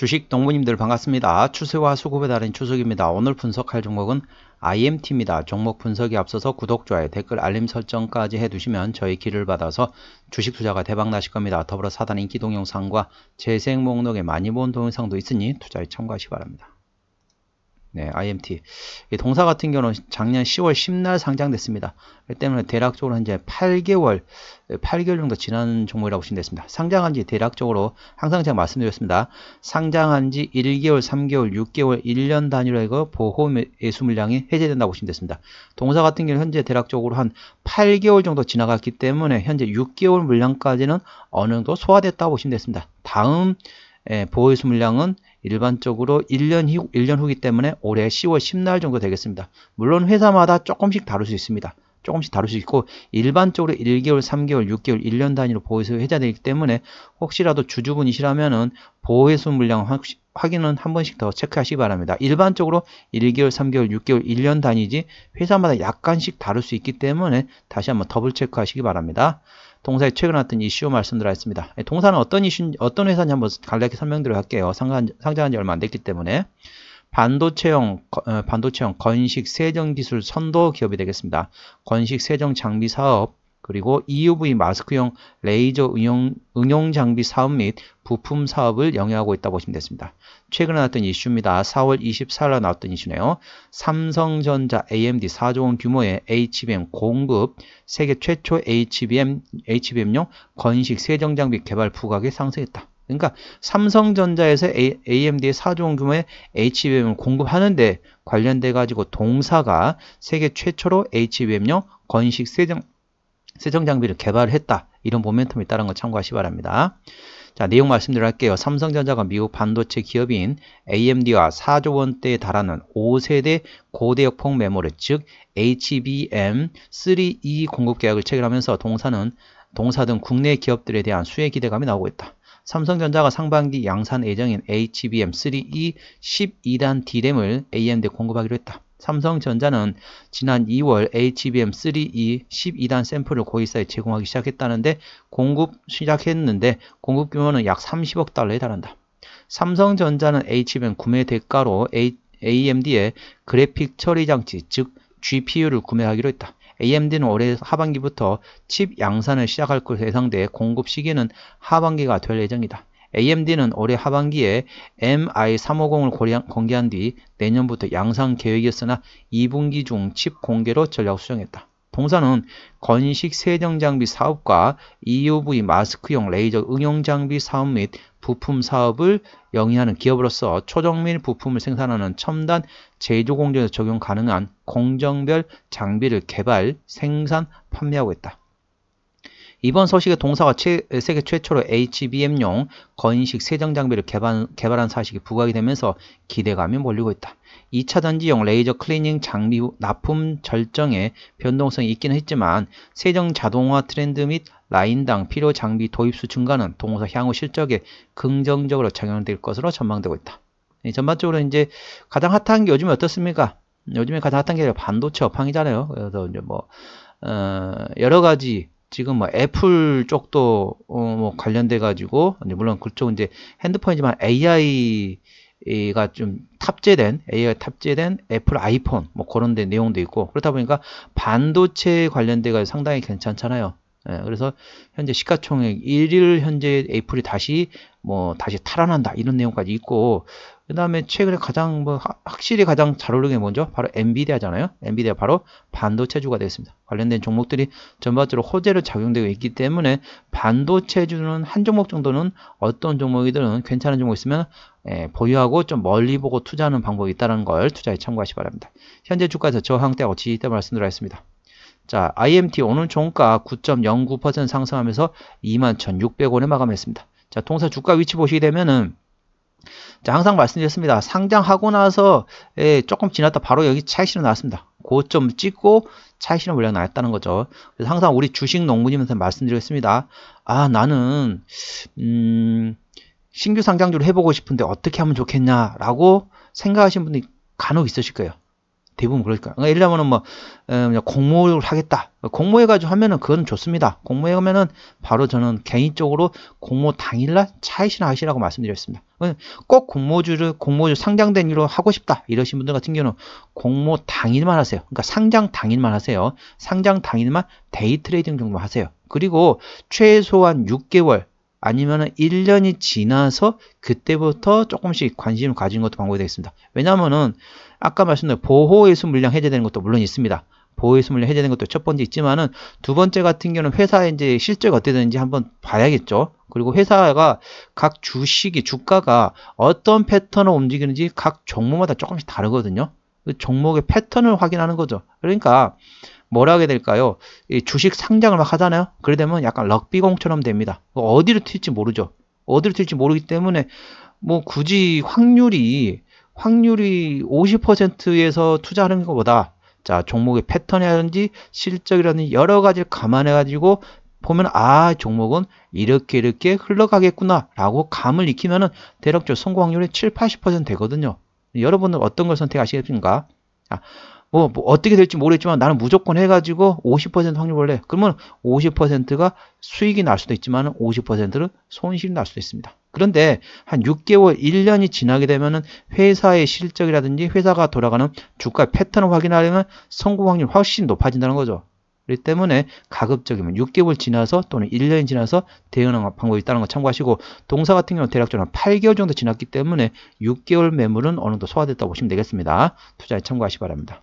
주식 동무님들 반갑습니다. 추세와 수급에 달인 추석입니다. 오늘 분석할 종목은 IMT입니다. 종목 분석에 앞서서 구독, 좋아요, 댓글, 알림 설정까지 해두시면 저희 길을 받아서 주식 투자가 대박 나실 겁니다. 더불어 사단 인기 동영상과 재생 목록에 많이 본 동영상도 있으니 투자에 참고하시 기 바랍니다. 네, IMT. 동사 같은 경우는 작년 10월 10날 상장됐습니다. 그 때문에 대략적으로 현재 8개월, 8개월 정도 지난 종목이라고 보시면 되겠습니다. 상장한 지 대략적으로 항상 제가 말씀드렸습니다. 상장한 지 1개월, 3개월, 6개월, 1년 단위로 해서 보호 매수 물량이 해제된다고 보시면 되겠습니다. 동사 같은 경우는 현재 대략적으로 한 8개월 정도 지나갔기 때문에 현재 6개월 물량까지는 어느 정도 소화됐다고 보시면 되겠습니다. 다음 예, 보호수 물량은 일반적으로 1년, 후, 1년 후기 때문에 올해 10월 10날 정도 되겠습니다. 물론 회사마다 조금씩 다를 수 있습니다. 조금씩 다룰 수 있고 일반적으로 1개월, 3개월, 6개월, 1년 단위로 보호해서 해제되기 때문에 혹시라도 주주분이시라면은 보호해수 물량 확 확인은 한 번씩 더 체크하시기 바랍니다. 일반적으로 1개월, 3개월, 6개월, 1년 단위지 회사마다 약간씩 다룰 수 있기 때문에 다시 한번 더블 체크하시기 바랍니다. 동사에 최근 왔던 이슈 말씀드렸습니다 예, 동사는 어떤 이슈, 어떤 회사인지 한번 간략히 설명드려 할게요. 상장, 상장한 지 얼마 안 됐기 때문에. 반도체형, 어, 반도체형 건식 세정 기술 선도 기업이 되겠습니다. 건식 세정 장비 사업, 그리고 EUV 마스크용 레이저 응용, 응용 장비 사업 및 부품 사업을 영위하고 있다 고 보시면 됐습니다. 최근에 나왔던 이슈입니다. 4월 24일 나왔던 이슈네요. 삼성전자 AMD 4조 원 규모의 HBM 공급 세계 최초 HBM, HBM용 건식 세정 장비 개발 부각에 상승했다. 그러니까 삼성전자에서 AMD의 4조 원 규모의 HBM을 공급하는데 관련돼 가지고 동사가 세계 최초로 HBM용 건식 세정 세정 장비를 개발했다. 이런 모멘텀이 따른 걸 참고하시 바랍니다. 자, 내용 말씀드릴게요. 삼성전자가 미국 반도체 기업인 AMD와 4조 원대에 달하는 5세대 고대역폭 메모리, 즉 HBM3E 공급 계약을 체결하면서 동사는 동사 등 국내 기업들에 대한 수혜 기대감이 나오고 있다. 삼성전자가 상반기 양산 예정인 HBM3E 12단 D램을 AMD에 공급하기로 했다. 삼성전자는 지난 2월 HBM3E 12단 샘플을 고의사에 제공하기 시작했다는데 공급 시작했는데 공급 규모는 약 30억 달러에 달한다. 삼성전자는 HBM 구매 대가로 AMD의 그래픽 처리 장치 즉 GPU를 구매하기로 했다. AMD는 올해 하반기부터 칩 양산을 시작할 것으로 예상돼 공급 시기는 하반기가 될 예정이다. AMD는 올해 하반기에 MI350을 공개한 뒤 내년부터 양산 계획이었으나 2분기 중 칩 공개로 전략 수정했다. 동사는 건식 세정장비 사업과 EUV 마스크용 레이저 응용장비 사업 및 부품 사업을 영위하는 기업으로서 초정밀 부품을 생산하는 첨단 제조 공정에서 적용 가능한 공정별 장비를 개발, 생산, 판매하고 있다. 이번 소식에 동사가 최, 세계 최초로 HBM용 건인식 세정 장비를 개발, 개발한 사실이 부각이 되면서 기대감이 몰리고 있다. 2차 전지용 레이저 클리닝 장비 납품 절정에 변동성이 있기는 했지만 세정 자동화 트렌드 및 라인당 필요 장비 도입 수 증가는 동사 향후 실적에 긍정적으로 작용될 것으로 전망되고 있다. 전반적으로 이제 가장 핫한 게 요즘에 어떻습니까? 요즘에 가장 핫한 게 반도체 업황이잖아요. 그래서 이제 뭐 어, 여러 가지 지금 뭐 애플 쪽도 어뭐 관련돼 가지고 물론 그쪽 이제 핸드폰이지만 AI가 좀 탑재된 AI 탑재된 애플 아이폰 뭐 그런 데 내용도 있고 그렇다 보니까 반도체 관련돼 가지고 상당히 괜찮잖아요. 예, 그래서 현재 시가총액 1일 현재 애플이 다시 뭐 다시 탈환한다 이런 내용까지 있고 그 다음에 최근에 가장 뭐 확실히 가장 잘 오르는 게 뭐죠? 바로 엔비디아잖아요. 엔비디아 바로 반도체주가 되었습니다 관련된 종목들이 전반적으로 호재로 작용되고 있기 때문에 반도체주는 한 종목 정도는 어떤 종목이든 괜찮은 종목 있으면 예, 보유하고 좀 멀리 보고 투자하는 방법이 있다는 걸 투자에 참고하시 기 바랍니다. 현재 주가에서 저항대 어치 때 말씀드렸습니다. 자, IMT 오늘 종가 9.09% 상승하면서 21,600원에 마감했습니다. 자, 동사 주가 위치 보시게 되면은 자, 항상 말씀드렸습니다. 상장하고 나서 예, 조금 지났다 바로 여기 차익 실현 나왔습니다. 고점 찍고 차익 실현 물량 나왔다는 거죠. 그래서 항상 우리 주식 농부님한테 말씀드리겠습니다. 아, 나는 음, 신규 상장주를 해보고 싶은데 어떻게 하면 좋겠냐라고 생각하시는 분이 간혹 있으실 거예요. 대부분 그럴 그러니까. 거예요. 그러니까 예를 들면은 뭐 공모를 하겠다. 공모해 가지고 하면은 그건 좋습니다. 공모해 가면은 바로 저는 개인적으로 공모 당일날 차이신나 하시라고 말씀드렸습니다. 꼭 공모주를 공모주 상장된 일로 하고 싶다 이러신 분들 같은 경우는 공모 당일만 하세요. 그러니까 상장 당일만 하세요. 상장 당일만 데이 트레이딩 정도 하세요. 그리고 최소한 6개월 아니면은 1년이 지나서 그때부터 조금씩 관심을 가진 것도 방법이 되겠습니다. 왜냐면은 하 아까 말씀드린 보호의수 물량 해제되는 것도 물론 있습니다. 보호의수 물량 해제되는 것도 첫 번째 있지만은 두 번째 같은 경우는 회사의 이제 실적이 어떻게 되는지 한번 봐야겠죠. 그리고 회사가 각 주식이 주가가 어떤 패턴을 움직이는지 각 종목마다 조금씩 다르거든요. 그 종목의 패턴을 확인하는 거죠. 그러니까 뭐라 하게 될까요? 주식 상장을 막 하잖아요. 그래 되면 약간 럭비공처럼 됩니다. 어디로 튈지 모르죠. 어디로 튈지 모르기 때문에 뭐 굳이 확률이 확률이 50%에서 투자하는 것보다 자 종목의 패턴이라든지 실적이라든지 여러 가지를 감안해 가지고 보면 아 종목은 이렇게 이렇게 흘러가겠구나 라고 감을 익히면은 대략적 성공 확률이 7, 80% 되거든요 여러분은 어떤 걸 선택하시겠습니까 아, 뭐, 뭐, 어떻게 될지 모르겠지만 나는 무조건 해가지고 50% 확률 원래 그러면 50%가 수익이 날 수도 있지만 50%는 손실이 날 수도 있습니다 그런데 한 6개월, 1년이 지나게 되면은 회사의 실적이라든지 회사가 돌아가는 주가 패턴을 확인하려면 성공 확률 훨씬 높아진다는 거죠. 그렇기 때문에 가급적이면 6개월 지나서 또는 1년 이 지나서 대응하는 방법이 있다는 거 참고하시고 동사 같은 경우는 대략적으로 한 8개월 정도 지났기 때문에 6개월 매물은 어느 정도 소화됐다고 보시면 되겠습니다. 투자에 참고하시기 바랍니다.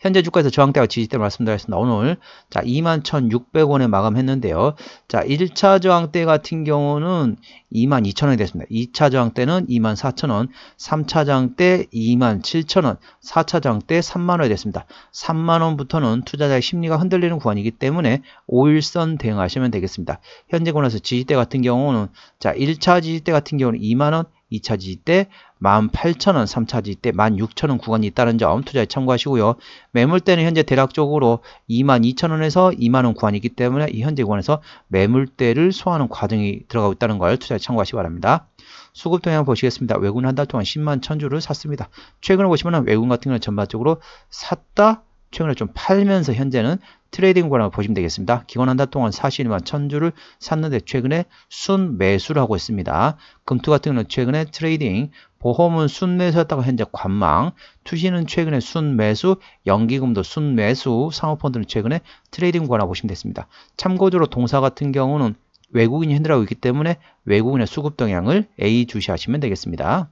현재 주가에서 저항대가 지지대 말씀드렸습니다. 오늘 자 21,600원에 마감했는데요. 자 1차 저항대 같은 경우는 22,000원이 됐습니다. 2차 저항대는 24,000원, 3차 저항대 27,000원, 4차 저항대 3만원이 됐습니다. 3만원부터는 투자자의 심리가 흔들리는 구간이기 때문에 5일선 대응하시면 되겠습니다. 현재 권에서 지지대 같은 경우는 자 1차 지지대 같은 경우는 2만원, 2차 지지 때 18,000원, 3차 지지 때 16,000원 구간이 있다는 점 투자에 참고하시고요. 매물대는 현재 대략적으로 22,000원에서 2만원 구간이기 때문에 이 현재 구간에서 매물대를 소화하는 과정이 들어가고 있다는 걸 투자에 참고하시기 바랍니다. 수급 동향 보시겠습니다. 외국은 한달 동안 10만 0주를 샀습니다. 최근에 보시면 외국 같은 경우는 전반적으로 샀다 최근에 좀 팔면서 현재는 트레이딩 거라고 보시면 되겠습니다. 기관 한달 동안 사실만 1000주를 샀는데 최근에 순매수를 하고 있습니다. 금투 같은 경우는 최근에 트레이딩, 보험은 순매수였다가 현재 관망, 투시는 최근에 순매수, 연기금도 순매수, 상호펀드는 최근에 트레이딩 거라고 보시면 되겠습니다. 참고적으로 동사 같은 경우는 외국인이 흔들하고 있기 때문에 외국인의 수급 동향을 A 주시하시면 되겠습니다.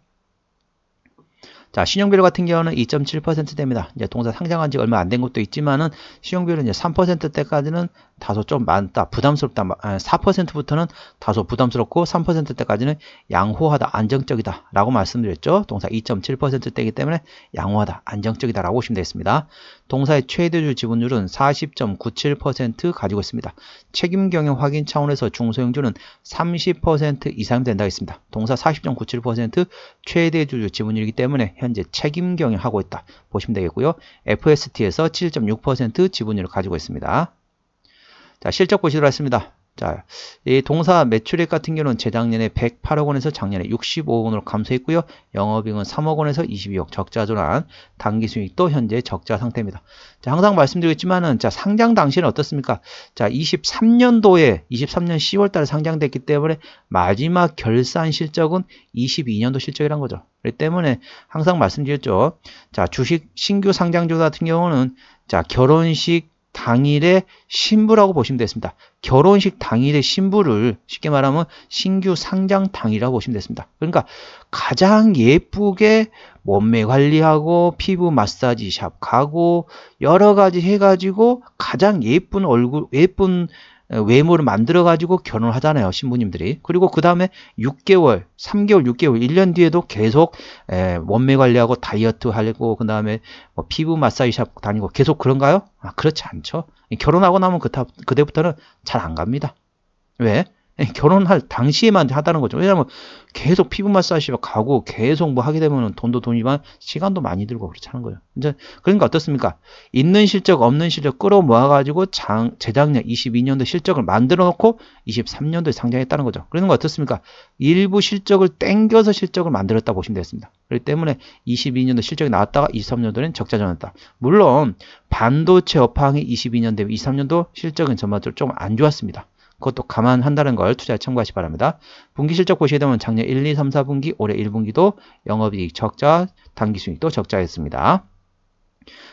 자, 신용비율 같은 경우는 2.7%대입니다. 이제 동사 상장한 지 얼마 안 된 것도 있지만은 신용비율은 이제 3%대까지는 다소 좀 많다, 부담스럽다. 4%부터는 다소 부담스럽고 3%대까지는 양호하다, 안정적이다라고 말씀드렸죠. 동사 2.7%대이기 때문에 양호하다, 안정적이다라고 보시면 되겠습니다. 동사의 최대주 지분율은 40.97% 가지고 있습니다. 책임 경영 확인 차원에서 중소형주는 30% 이상 된다 했습니다. 동사 40.97% 최대주 지분율이기 때문에 현재 책임 경영하고 있다 보시면 되겠고요. FST에서 7.6% 지분율을 가지고 있습니다. 자, 실적 보시도록 하겠습니다. 자, 이 동사 매출액 같은 경우는 재작년에 108억 원에서 작년에 65억 원으로 감소했고요. 영업이익은 3억 원에서 22억 적자 전환, 단기 수익도 현재 적자 상태입니다. 자, 항상 말씀드리겠지만은 자, 상장 당시는 어떻습니까? 자, 23년도에 23년 10월 달에 상장됐기 때문에 마지막 결산 실적은 22년도 실적이란 거죠. 그렇기 때문에 항상 말씀드렸죠. 자, 주식 신규 상장주 같은 경우는 자, 결혼식 당일의 신부라고 보시면 되겠습니다. 결혼식 당일의 신부를 쉽게 말하면 신규 상장 당이라고 보시면 되겠습니다. 그러니까 가장 예쁘게 몸매 관리하고 피부 마사지 샵 가고 여러 가지 해가지고 가장 예쁜 얼굴, 예쁜 외모를 만들어 가지고 결혼을 하잖아요 신부님들이 그리고 그 다음에 6개월 3개월 6개월 1년 뒤에도 계속 에, 몸매 관리하고 다이어트 하려고 그 다음에 뭐 피부 마사지샵 다니고 계속 그런가요? 아 그렇지 않죠 결혼하고 나면 그다, 그때부터는 잘 안 갑니다 왜? 예, 결혼할 당시에만 하다는 거죠. 왜냐하면 계속 피부 마사지 가고 계속 뭐 하게 되면 돈도 돈이지만 시간도 많이 들고 그렇지 않은 거예요. 이제 그러니까 어떻습니까? 있는 실적 없는 실적 끌어모아가지고 장, 재작년 22년도 실적을 만들어 놓고 23년도에 상장했다는 거죠. 그러는 거 어떻습니까? 일부 실적을 땡겨서 실적을 만들었다 보시면 되겠습니다. 그렇기 때문에 22년도 실적이 나왔다가 23년도에는 적자 전환했다. 물론 반도체 업황이 22년 도에 23년도 실적은 전반적으로 조금 안 좋았습니다. 그것도 감안한다는 걸 투자에 참고하시 기 바랍니다. 분기 실적 보시게 되면 작년 1, 2, 3, 4분기, 올해 1분기도 영업이익 적자, 단기수익도 적자였습니다.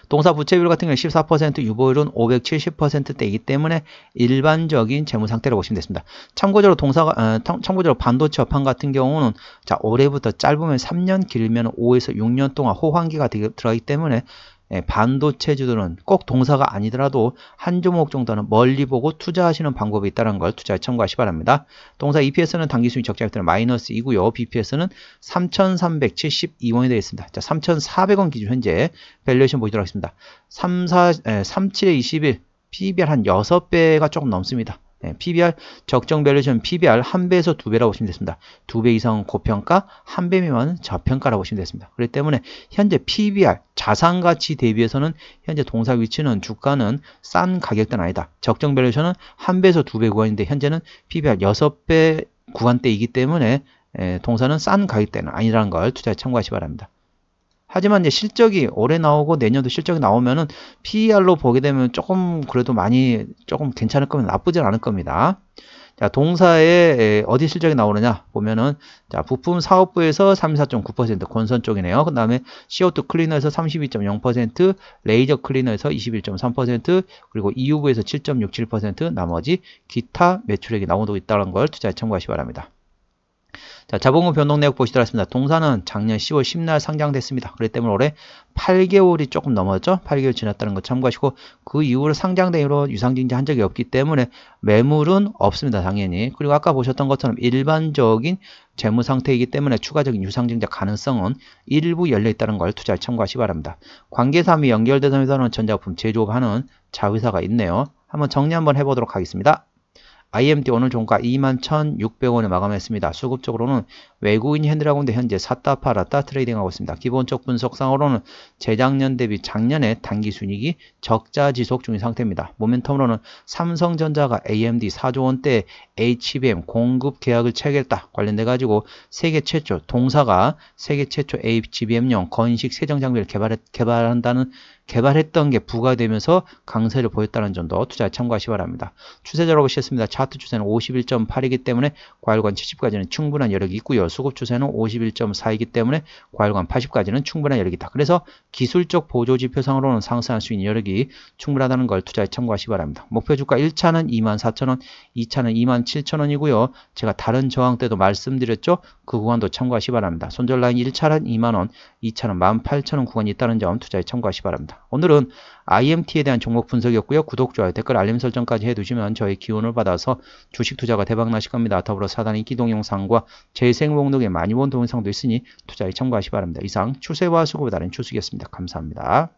동사 부채비율 같은 경우는 14% 유보율은 570%대이기 때문에 일반적인 재무 상태라고 보시면 됐습니다 참고적으로 동사가 어, 참고적으로 반도체 업황 같은 경우는 자 올해부터 짧으면 3년 길면 5에서 6년 동안 호황기가 들어가기 때문에 예, 반도체 주도는 꼭 동사가 아니더라도 한조목 정도는 멀리 보고 투자하시는 방법이 있다는 걸 투자에 참고하시 바랍니다. 동사 EPS는 단기 수익 적자 비트는 마이너스 이고요. BPS는 3,372원이 되겠습니다. 자, 3,400원 기준 현재 밸류에이션 보이도록 하겠습니다. 3, 37에 21, PBR 한 6배가 조금 넘습니다. 네, PBR 적정 밸류션 PBR 한 배에서 두 배라고 보시면 됐습니다. 두 배 이상은 고평가, 한 배 미만은 저평가라고 보시면 됐습니다. 그렇기 때문에 현재 PBR 자산 가치 대비해서는 현재 동사 위치는 주가는 싼 가격대는 아니다. 적정 밸류션은 한 배에서 두 배 구간인데 현재는 PBR 여섯 배 구간대이기 때문에 에 예, 동사는 싼 가격대는 아니라는 걸 투자에 참고하시 기 바랍니다. 하지만 이제 실적이 올해 나오고 내년도 실적이 나오면은 PER로 보게 되면 조금 그래도 많이 조금 괜찮을 거면 나쁘진 않을 겁니다. 자, 동사에 어디 실적이 나오느냐 보면은 자, 부품 사업부에서 34.9%권선 쪽이네요. 그 다음에 CO2 클리너에서 32.0%, 레이저 클리너에서 21.3%, 그리고 EU부에서 7.67% 나머지 기타 매출액이 나오고 있다는 걸 투자에 참고하시기 바랍니다. 자, 자본금 변동 내역 보시도록 하겠습니다. 동사는 작년 10월 10날 상장됐습니다. 그렇기 때문에 올해 8개월이 조금 넘었죠. 8개월 지났다는 거 참고하시고 그 이후로 상장된 이후로 유상증자 한 적이 없기 때문에 매물은 없습니다. 당연히. 그리고 아까 보셨던 것처럼 일반적인 재무 상태이기 때문에 추가적인 유상증자 가능성은 일부 열려 있다는 걸 투자를 참고하시기 바랍니다. 관계사 및 연결대상 에서는 전자품 제조업하는 자회사가 있네요. 한번 정리 한번 해보도록 하겠습니다. IMD 오늘 종가 21,600원에 마감했습니다. 수급적으로는 외국인 핸들하운드 현재 샀다 팔았다 트레이딩하고 있습니다. 기본적 분석상으로는 재작년 대비 작년에 단기 순이익이 적자 지속 중인 상태입니다. 모멘텀으로는 삼성전자가 AMD 4조 원대 HBM 공급 계약을 체결했다 관련돼 가지고 세계 최초 동사가 세계 최초 HBM용 건식 세정 장비를 개발했, 개발한다는 개발했던 게 부과되면서 강세를 보였다는 점도 투자에 참고하시기 바랍니다. 추세자라고 시했습니다. 차트 추세는 51.8이기 때문에 과열관 70까지는 충분한 여력이 있고요. 수급 추세는 51.4이기 때문에 과열관 80까지는 충분한 여력이다. 그래서 기술적 보조 지표상으로는 상승할 수 있는 여력이 충분하다는 걸 투자에 참고하시기 바랍니다. 목표 주가 1차는 24,000원, 2차는 27,000원이고요. 제가 다른 저항 때도 말씀드렸죠. 그 구간도 참고하시기 바랍니다. 손절 라인 1차는 2만원, 2차는 18,000원 구간이 있다는 점 투자에 참고하시기 바랍니다. 오늘은 IMT에 대한 종목 분석이었고요. 구독, 좋아요, 댓글, 알림 설정까지 해두시면 저희 기운을 받아서 주식 투자가 대박나실 겁니다. 더불어 사단의 기동 영상과 재생 목록에 많이 본 동영상도 있으니 투자에 참고하시 기 바랍니다. 이상 추세와 수급에 다른 추수였습니다. 감사합니다.